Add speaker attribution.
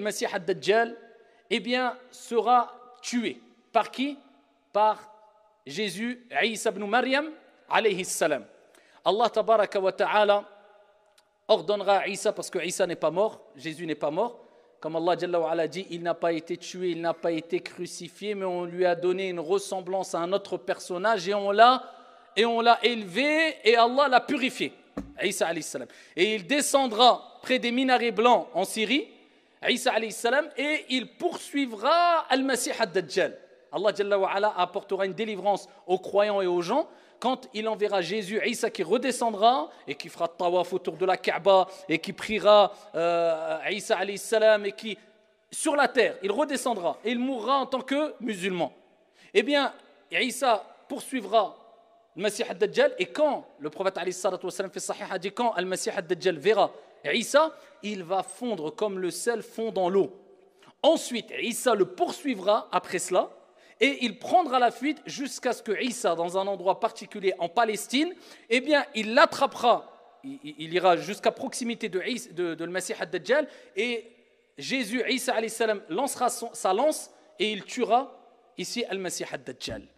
Speaker 1: le Messie ad eh bien, sera tué. Par qui Par Jésus, Isa ibn Maryam, alayhi salam. Allah tabaraka wa ta'ala ordonnera à Isa, parce que Isa n'est pas mort, Jésus n'est pas mort. Comme Allah Jalla ala dit, il n'a pas été tué, il n'a pas été crucifié, mais on lui a donné une ressemblance à un autre personnage et on l'a et on l'a élevé et Allah l'a purifié. Isa alayhi salam. Et il descendra près des minarets blancs en Syrie Isa salam et il poursuivra Al-Masih ad-Dajjal. Allah apportera une délivrance aux croyants et aux gens quand il enverra Jésus, Isa qui redescendra et qui fera tawaf autour de la Kaaba et qui priera euh, Isa salam et qui sur la terre, il redescendra et il mourra en tant que musulman. Eh bien, Isa poursuivra le Messie Et quand le prophète a dit quand al Messie al-Dajjal verra Isa, il va fondre comme le sel fond dans l'eau. Ensuite, Isa le poursuivra après cela et il prendra la fuite jusqu'à ce que Isa, dans un endroit particulier en Palestine, eh bien, il l'attrapera. Il, ira jusqu'à proximité de, de, al-Dajjal et Jésus, Isa, lancera sa lance et il tuera ici al-Messie al-Dajjal.